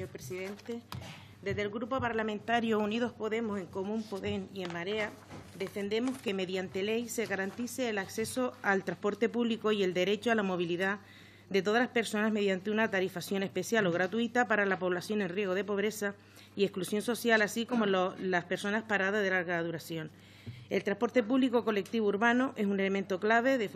señor presidente. Desde el Grupo Parlamentario Unidos Podemos, en Común Podemos y en Marea, defendemos que mediante ley se garantice el acceso al transporte público y el derecho a la movilidad de todas las personas mediante una tarifación especial o gratuita para la población en riesgo de pobreza y exclusión social, así como las personas paradas de larga duración. El transporte público colectivo urbano es un elemento clave para el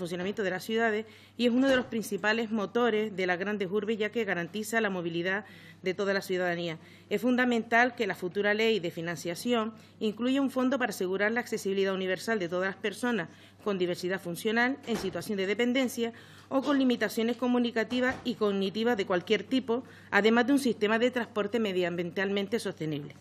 funcionamiento de las ciudades y es uno de los principales motores de las grandes urbes ya que garantiza la movilidad de toda la ciudadanía. Es fundamental que la futura ley de financiación incluya un fondo para asegurar la accesibilidad universal de todas las personas con diversidad funcional, en situación de dependencia o con limitaciones comunicativas y cognitivas de cualquier tipo, además de un sistema de transporte medioambientalmente sostenible.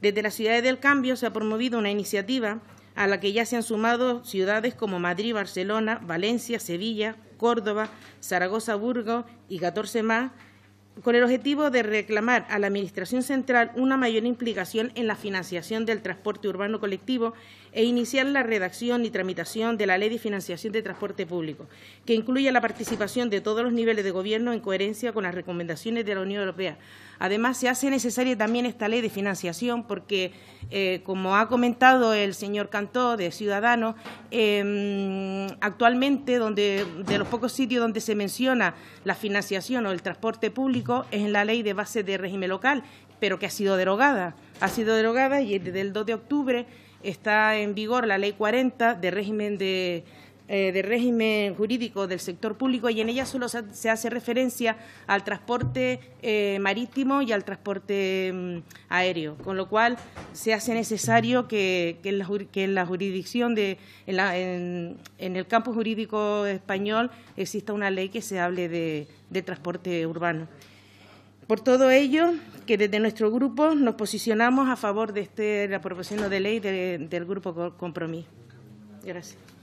Desde las ciudades del cambio se ha promovido una iniciativa a la que ya se han sumado ciudades como Madrid, Barcelona, Valencia, Sevilla, Córdoba, Zaragoza, Burgos y 14 más, con el objetivo de reclamar a la Administración Central una mayor implicación en la financiación del transporte urbano colectivo e iniciar la redacción y tramitación de la Ley de Financiación de Transporte Público, que incluya la participación de todos los niveles de gobierno en coherencia con las recomendaciones de la Unión Europea. Además, se hace necesaria también esta Ley de Financiación porque, eh, como ha comentado el señor Cantó de Ciudadanos, em, actualmente de los pocos sitios donde se menciona la financiación o el transporte público, es en la ley de base de régimen local, pero que ha sido derogada. Ha sido derogada y desde el 2 de octubre está en vigor la ley 40 de régimen de eh, de régimen jurídico del sector público y en ella solo se hace referencia al transporte eh, marítimo y al transporte mm, aéreo, con lo cual se hace necesario que, en, la, jurisdicción, de, en, el campo jurídico español exista una ley que se hable de, transporte urbano. Por todo ello, que desde nuestro grupo nos posicionamos a favor de, esta la proposición de ley del Grupo Compromiso. Gracias.